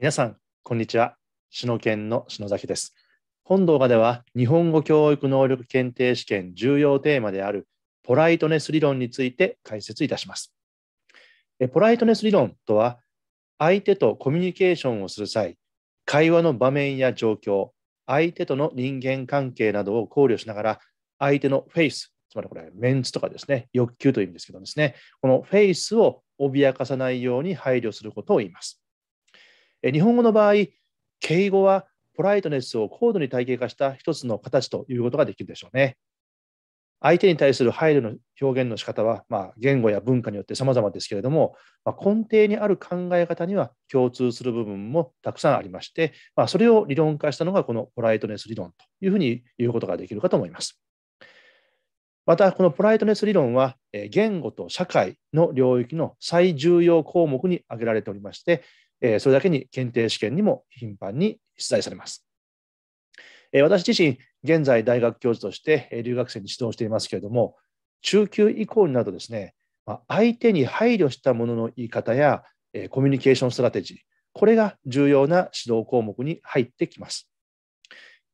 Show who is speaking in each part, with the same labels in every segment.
Speaker 1: 皆さん、こんにちは。篠研の篠崎です。本動画では、日本語教育能力検定試験重要テーマであるポライトネス理論について解説いたします。ポライトネス理論とは、相手とコミュニケーションをする際、会話の場面や状況、相手との人間関係などを考慮しながら、相手のフェイス、つまりこれ、メンツとかですね、欲求という意味ですけどですね、このフェイスを脅かさないように配慮することを言います。日本語の場合、敬語はポライトネスを高度に体系化した一つの形ということができるでしょうね。相手に対する配慮の表現の仕方は、まあ、言語や文化によって様々ですけれども、まあ、根底にある考え方には共通する部分もたくさんありまして、まあ、それを理論化したのがこのポライトネス理論というふうに言うことができるかと思います。また、このポライトネス理論は、言語と社会の領域の最重要項目に挙げられておりまして、えそれだけに検定試験にも頻繁に出題されます。え私自身、現在大学教授として留学生に指導していますけれども、中級以降になるとですね、ま相手に配慮したものの言い方や、えコミュニケーションストラテジー、これが重要な指導項目に入ってきます。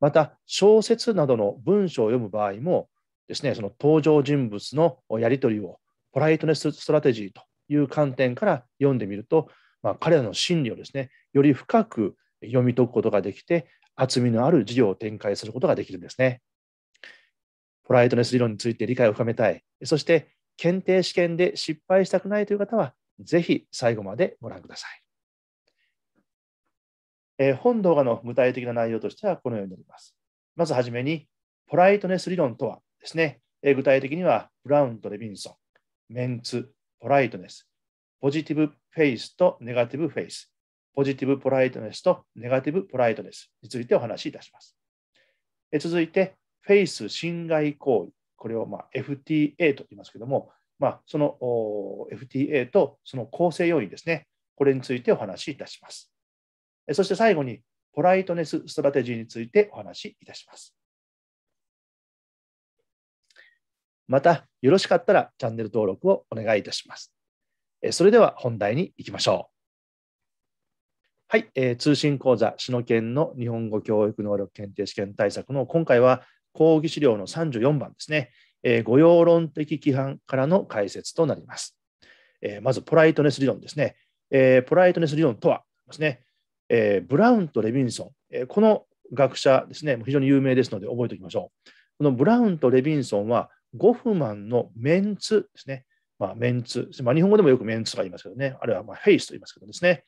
Speaker 1: また、小説などの文章を読む場合も、ですね、その登場人物のやり取りをポライトネス・ストラテジーという観点から読んでみると、まあ、彼らの心理をですね、より深く読み解くことができて、厚みのある事業を展開することができるんですね。ポライトネス理論について理解を深めたい、そして検定試験で失敗したくないという方は、ぜひ最後までご覧ください。えー、本動画の具体的な内容としてはこのようになります。まずはじめに、ポライトネス理論とはですね、えー、具体的にはブラウンとレビンソン、メンツ、ポライトネス、ポジティブフェイスとネガティブフェイス、ポジティブポライトネスとネガティブポライトネスについてお話しいたします。続いて、フェイス侵害行為、これをま FTA と言いますけども、まあ、その FTA とその構成要因ですね、これについてお話しいたします。そして最後に、ポライトネスストラテジーについてお話しいたします。また、よろしかったらチャンネル登録をお願いいたします。それでは本題に行きましょう。はい、えー、通信講座、篠研の日本語教育能力検定試験対策の今回は講義資料の34番ですね、えー、御用論的規範からの解説となります。えー、まず、ポライトネス理論ですね。えー、ポライトネス理論とはですね、えー、ブラウンとレビンソン、えー、この学者ですね、非常に有名ですので覚えておきましょう。このブラウンとレビンソンは、ゴフマンのメンツですね、まあ、メンツ、まあ、日本語でもよくメンツが言いますけどね、あるいはまあフェイスと言いますけどですね、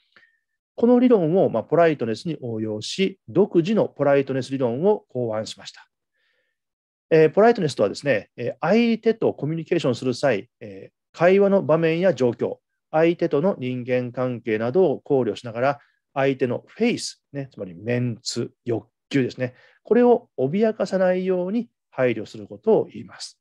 Speaker 1: この理論をまあポライトネスに応用し、独自のポライトネス理論を考案しました。えー、ポライトネスとはですね、え相手とコミュニケーションする際、えー、会話の場面や状況、相手との人間関係などを考慮しながら、相手のフェイス、ね、つまりメンツ、欲求ですね、これを脅かさないように配慮することを言います。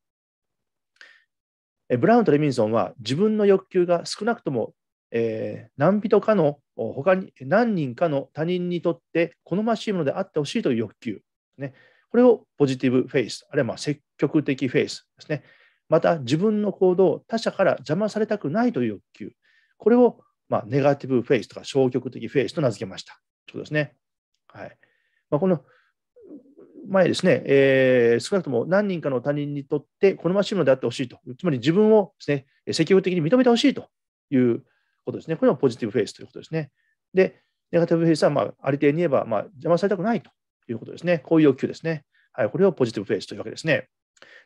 Speaker 1: ブラウンとレミンソンは自分の欲求が少なくとも、えー、何人かの他に何人かの他人にとって好ましいものであってほしいという欲求、ね、これをポジティブフェイス、あるいはま積極的フェイスですね。また自分の行動を他者から邪魔されたくないという欲求、これをまネガティブフェイスとか消極的フェイスと名付けました。ということですね。はいまあ、この前ですね、えー、少なくとも何人かの他人にとって好ましいものであってほしいと、つまり自分をですね、積極的に認めてほしいということですね。これがポジティブフェイスということですね。で、ネガティブフェイスは、まあ、ありていに言えば、まあ、邪魔されたくないということですね。こういう要求ですね。はい、これをポジティブフェイスというわけですね。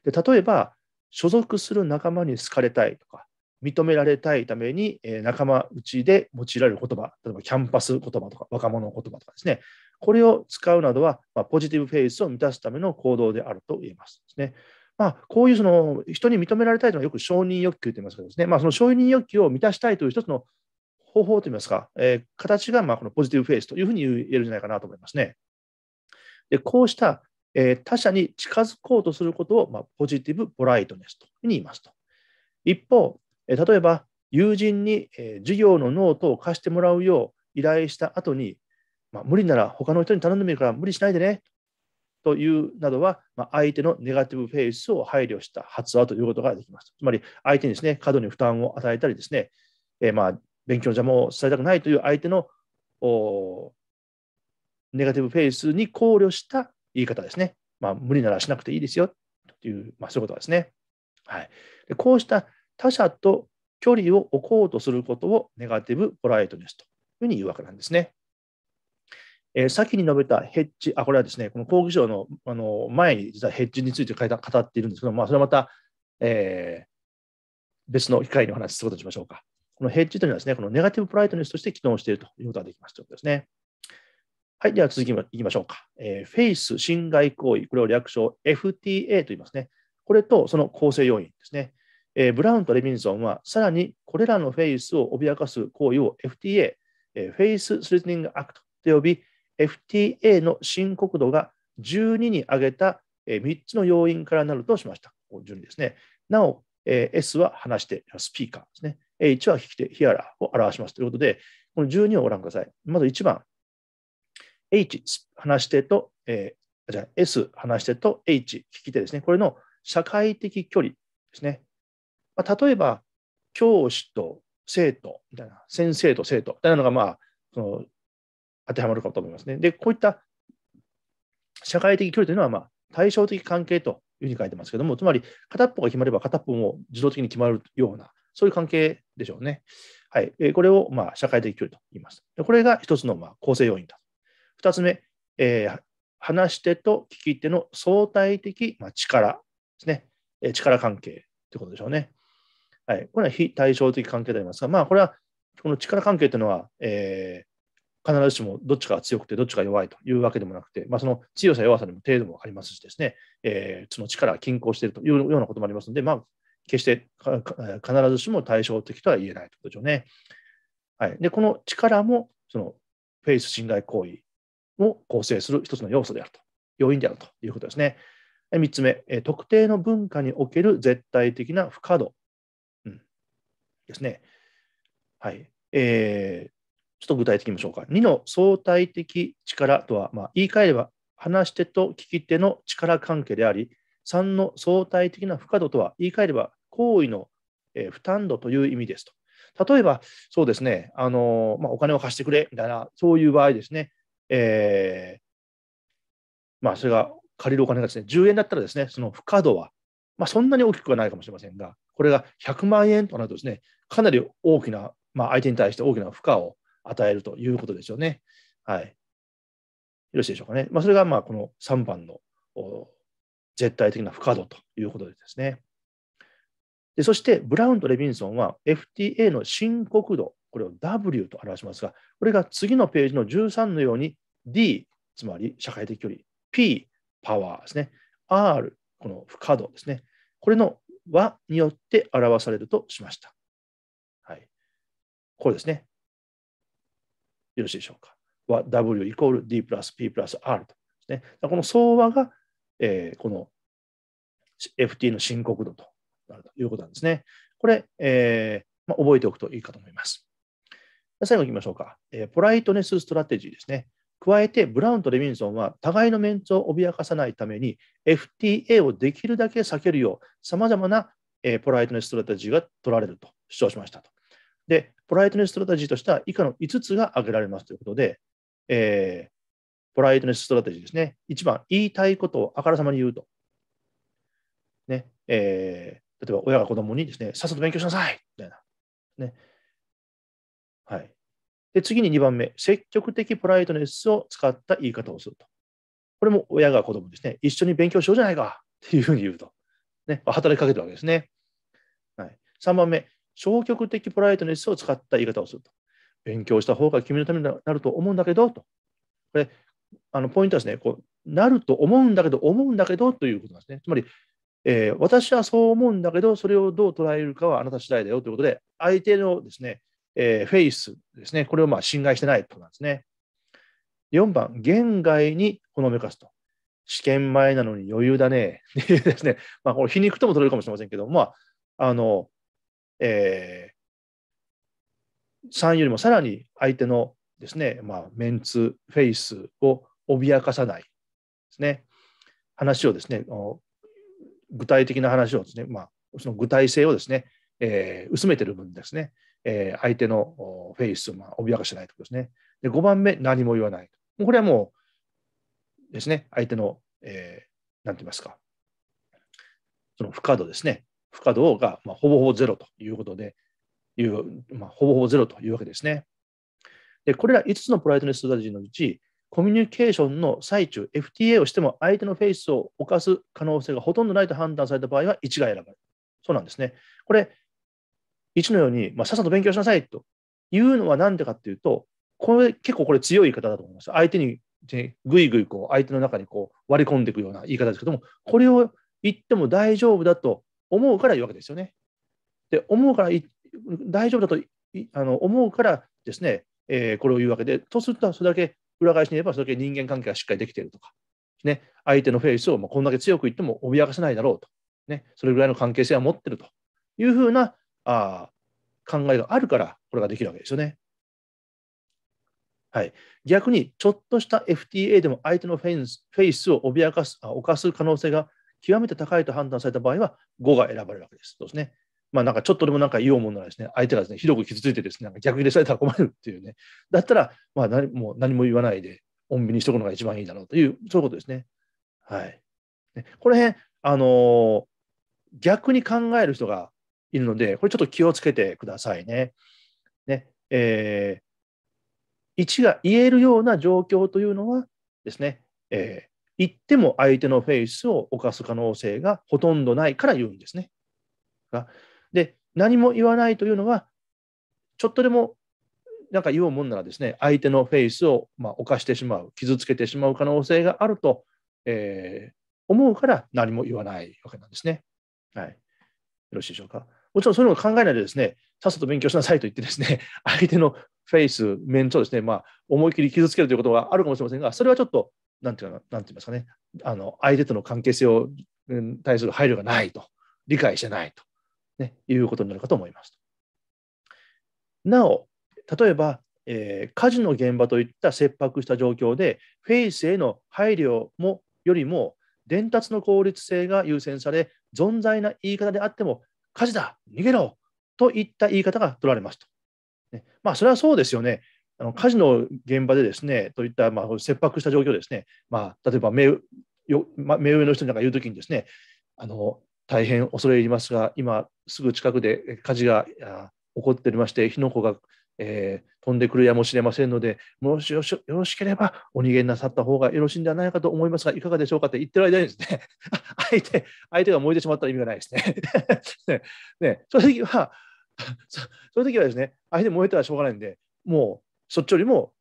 Speaker 1: で例えば、所属する仲間に好かれたいとか、認められたいために、え仲間内で用いられる言葉、例えばキャンパス言葉とか若者言葉とかですね、これを使うなどは、まあ、ポジティブフェイスを満たすための行動であると言えますですね。まあ、こういうその人に認められたいというのはよく承認欲求と言いますけどですね、まあ、その承認欲求を満たしたいという一つの方法といいますか、えー、形がまこのポジティブフェイスというふうに言えるんじゃないかなと思いますね。でこうした、えー、他者に近づこうとすることを、まポジティブポライトネスというふうに言いますと。一方、えー、例えば友人に、え授業のノートを貸してもらうよう依頼した後にまあ、無理なら他の人に頼んでみるから無理しないでねというなどは、まあ、相手のネガティブフェイスを配慮した発話ということができます。つまり、相手にですね、過度に負担を与えたりですね、えー、まあ勉強の邪魔をされたくないという相手のネガティブフェイスに考慮した言い方ですね。まあ、無理ならしなくていいですよという、まあ、そういうことですね。はい、でこうした他者と距離を置こうとすることをネガティブポライトネスというふうに言うわけなんですね。えー、先に述べたヘッジ、あこれはですね、この講義書のあの前に実はヘッジについてた語っているんですけど、まあ、それはまた、えー、別の機会にお話しすることにしましょうか。このヘッジというのはですね、このネガティブプライトネスとして機能しているということができますということですね。はい、では続きいきましょうか。えー、フェイス侵害行為、これを略称 FTA と言いますね。これとその構成要因ですね。えー、ブラウンとレミンソンは、さらにこれらのフェイスを脅かす行為を FTA、えー、フェイススリズニングアクトと呼び、FTA の深刻度が12に上げた3つの要因からなるとしました。順ですね。なお、S は話して、スピーカーですね。H は聞き手、ヒアラーを表しますということで、この12をご覧ください。まず1番、H、話してと、えー、じゃあ S、話してと H、聞き手ですね。これの社会的距離ですね。まあ、例えば、教師と生徒みたいな、先生と生徒みたいなのが、まあ、その当てはまるかと思いますね。で、こういった社会的距離というのは、まあ、対照的関係というふうに書いてますけども、つまり片っぽが決まれば片っぽも自動的に決まるような、そういう関係でしょうね。はい、これをまあ社会的距離と言います。これが一つのまあ構成要因だ。二つ目、えー、話し手と聞き手の相対的まあ力ですね。え力関係ということでしょうね。はい、これは非対照的関係でありますが、まあ、これはこの力関係というのは、え必ずしもどっちかが強くてどっちが弱いというわけでもなくて、まあ、その強さ、弱さにも程度もありますしですね、えー、その力が均衡しているというようなこともありますので、まあ、決して必ずしも対照的とは言えないということでしょうね。はい、でこの力もそのフェイス侵害行為を構成する一つの要素であると、要因であるということですね。3つ目、特定の文化における絶対的な不可動、うん、ですね。はいえー、ちょっと具体的にましょうか。2の相対的力とは、まあ、言い換えれば、話し手と聞き手の力関係であり、3の相対的な負荷度とは、言い換えれば、行為の負担度という意味ですと。例えば、そうですね、あのまあ、お金を貸してくれみたいな、そういう場合ですね、えー、まあ、それが借りるお金がですね、10円だったらですね、その負荷度は、まあ、そんなに大きくはないかもしれませんが、これが100万円となるとですね、かなり大きな、まあ、相手に対して大きな負荷を与えるということでしょうね。はい。よろしいでしょうかね。まあ、それがまあこの3番の絶対的な不可動ということですね。でそして、ブラウンとレビンソンは FTA の深刻度、これを W と表しますが、これが次のページの13のように D、つまり社会的距離、P、パワーですね、R、この不可動ですね、これの和によって表されるとしました。はい、これですね。よろしいでしょうか。は W イコール D プラス P プラス R とですね。この相和が、えー、この FT の深刻度となるということなんですね。これ、えーまあ、覚えておくといいかと思います。最後いきましょうか、えー。ポライトネスストラテジーですね。加えて、ブラウンとレミンソンは互いのメンツを脅かさないために FTA をできるだけ避けるよう、さまざまな、えー、ポライトネスストラテジーが取られると主張しましたと。で、ポライトネスストラテジーとしては以下の5つが挙げられますということで、えー、ポライトネスストラテジーですね。1番、言いたいことをあからさまに言うと。ねえー、例えば、親が子供にですね、さっさと勉強しなさいみたいな。ねはい、で次に2番目、積極的ポライトネスを使った言い方をすると。これも親が子供ですね、一緒に勉強しようじゃないかっていうふうに言うと。ね、働きかけてるわけですね。はい、3番目、消極的ポライトネスを使った言い方をすると。勉強した方が君のためになると思うんだけど、と。これ、あのポイントはですねこう、なると思うんだけど、思うんだけどということなんですね。つまり、えー、私はそう思うんだけど、それをどう捉えるかはあなた次第だよということで、相手のですね、えー、フェイスですね、これをまあ侵害してないということなんですね。4番、言外にほのめかすと。試験前なのに余裕だね。ですね、まあ、これ皮肉とも取れるかもしれませんけど、まあ、あの、えー、3よりもさらに相手のですね、まあ、メンツ、フェイスを脅かさないですね、話をですね、具体的な話をですね、まあ、その具体性をですね、えー、薄めてる分ですね、えー、相手のフェイスをまあ脅かしてないとことですね。で、5番目、何も言わない。これはもうですね、相手の、えー、なんて言いますか、その不可度ですね、負荷動が、まあ、ほぼほぼゼロということで、いう、まあ、ほぼほぼゼロというわけですね。で、これら5つのポライトネスストラテジーのうち、コミュニケーションの最中、FTA をしても相手のフェイスを犯す可能性がほとんどないと判断された場合は1が選ばれる。そうなんですね。これ、1のように、まあ、さっさと勉強しなさいというのは何でかっていうと、これ結構これ強い言い方だと思います。相手に、ね、ぐいぐいこう相手の中にこう割り込んでいくような言い方ですけども、これを言っても大丈夫だと思うから言うわけですよね。で思うから大丈夫だとあの思うからですね、えー、これを言うわけで、とするとそれだけ裏返しに言えばそれだけ人間関係がしっかりできているとか、ね、相手のフェイスをまあこんだけ強く言っても脅かせないだろうと、ね、それぐらいの関係性は持ってるというふうなあ考えがあるから、これができるわけですよね。はい、逆に、ちょっとした FTA でも相手のフェイスを脅かす、あ犯す可能性が極めて高いと判断された場合は、5が選ばれるわけです。そうですね。まあなんかちょっとでもなんか言おうものならですね、相手がですね、ひどく傷ついてですね、なんか逆入れされたら困るっていうね。だったら、まあ何も何も言わないで、穏便にしておくのが一番いいだろうという、そういうことですね。はい。ね、この辺、あのー、逆に考える人がいるので、これちょっと気をつけてくださいね。ねえー、1が言えるような状況というのはですね、えー、言っても相手のフェイスを犯す可能性がほとんどないから言うんですね。で、何も言わないというのは、ちょっとでもなんか言おうもんならですね、相手のフェイスをま犯してしまう、傷つけてしまう可能性があると、えー、思うから何も言わないわけなんですね。はい。よろしいでしょうか。もちろんそういうのを考えないでですね、さっさと勉強しなさいと言ってですね、相手のフェイス、面とをですね、まあ、思い切り傷つけるということがあるかもしれませんが、それはちょっとなんていうか、なんて言いますかね、あの相手との関係性を対する配慮がないと、理解してないと、ね、いうことになるかと思います。なお、例えば、えー、火事の現場といった切迫した状況で、フェイスへの配慮もよりも、伝達の効率性が優先され、存在な言い方であっても、火事だ、逃げろといった言い方が取られますと。ね、まあ、それはそうですよね。あの火事の現場でですね、といった、まあ、切迫した状況ですね、まあ、例えば目よ、ま目上の人なんか言うときにですねあの、大変恐れ入りますが、今すぐ近くで火事が起こっておりまして、火の粉が、えー、飛んでくるやもしれませんので、もしよろしければお逃げなさった方がよろしいんではないかと思いますが、いかがでしょうかって言ってる間にですね、相手相手が燃えてしまったら意味がないですね。ねねそういう時は、そういう時はですね、相手燃えたらしょうがないんで、もうそっちよりも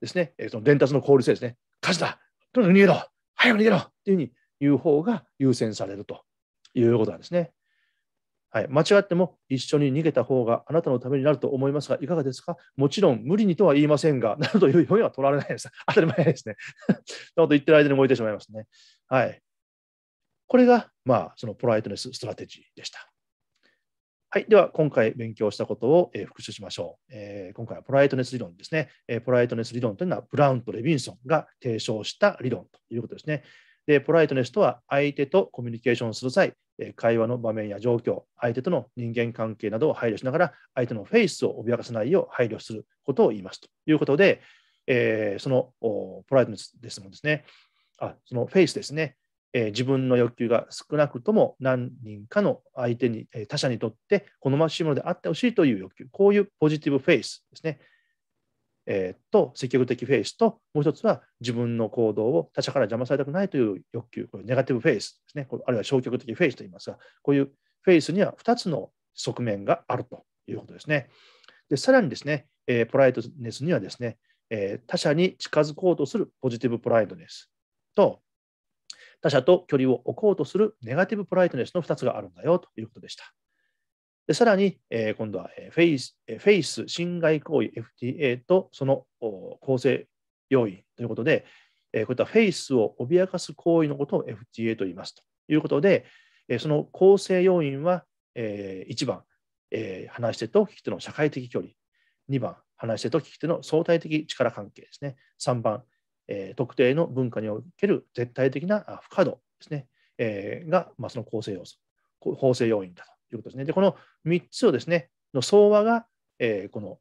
Speaker 1: ですね、その伝達の効率性ですね、火事だとにかく逃げろ早く逃げろっていうふうに言う方が優先されるということなんですね。はい、間違っても一緒に逃げた方があなたのためになると思いますが、いかがですかもちろん無理にとは言いませんが、などという表現は取られないです。当たり前ですね。な こと言ってる間に燃えてしまいますね。はい。これが、まあ、そのポライトネスストラテジーでした。はい、では今回勉強したことを、えー、復習しましょう、えー、今回はポライトネス理論ですね、えー、ポライトネス理論というのはブラウンとレビンソンが提唱した理論ということですね。でポライトネスとは相手とコミュニケーションする際、え会話の場面や状況、相手との人間関係などを配慮しながら、相手のフェイスを脅かさないよう配慮することを言いますということで、えそのポライトネスですもんですね、あそのフェイスですね、えー、自分の欲求が少なくとも何人かの相手に、えー、他者にとって好ましいものであってほしいという欲求、こういうポジティブフェイスですね。えー、と、積極的フェイスと、もう一つは自分の行動を他者から邪魔されたくないという欲求、これネガティブフェイスですね。あるいは消極的フェイスと言いますが、こういうフェイスには2つの側面があるということですね。でさらにですね、えー、ポライトネスにはですね、えー、他者に近づこうとするポジティブプライトネスと、他者と距離を置こうとするネガティブポライトネスの2つがあるんだよということでした。でさらに、えー、今度はフェイス、フェイス侵害行為 FTA とその構成要因ということで、えー、こういったフェイスを脅かす行為のことを FTA と言いますということで、えー、その構成要因は、えー、1番、えー、話し手と聞き手の社会的距離、2番、話し手と聞き手の相対的力関係ですね、3番、え特定の文化における絶対的な不可動ですね、えが、まその構成要素、構成要因だということですね。で、この3つをですね、の総和が、えこの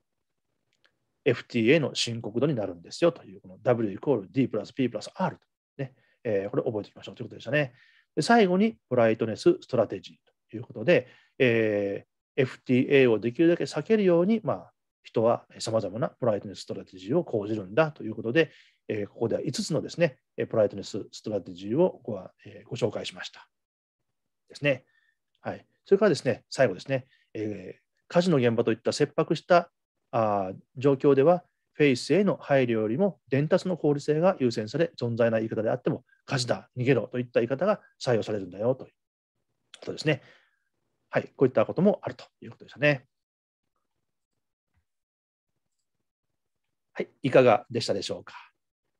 Speaker 1: FTA の深刻度になるんですよという、この W イコール D プラス P プラス R と、ねえこれ覚えておきましょうということでしたね。で最後に、ブライトネス・ストラテジーということで、え FTA をできるだけ避けるように、まあ、人はさまざまなブライトネス・ストラテジーを講じるんだということで、えここでは5つのですね、プライトネスストラテジーをご,、えご紹介しました。ですね。はい。それからですね、最後ですね、え火事の現場といった切迫したあ状況では、フェイスへの配慮よりも伝達の効率性が優先され、存在な言い方であっても、火事だ、逃げろといった言い方が採用されるんだよということですね。はい、こういったこともあるということでしたね。はい、いかがでしたでしょうか。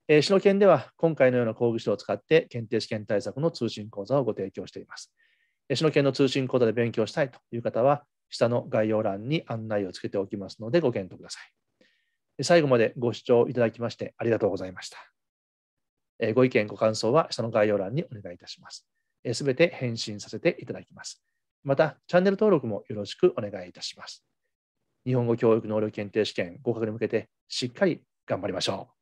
Speaker 1: えー、市の県では今回のような工具書を使って検定試験対策の通信講座をご提供しています。えー、市の県の通信講座で勉強したいという方は、下の概要欄に案内をつけておきますのでご検討ください。最後までご視聴いただきましてありがとうございました。えー、ご意見、ご感想は下の概要欄にお願いいたします。す、え、べ、て返信させていただきます。また、チャンネル登録もよろしくお願いいたします。日本語教育能力検定試験合格に向けてしっかり頑張りましょう。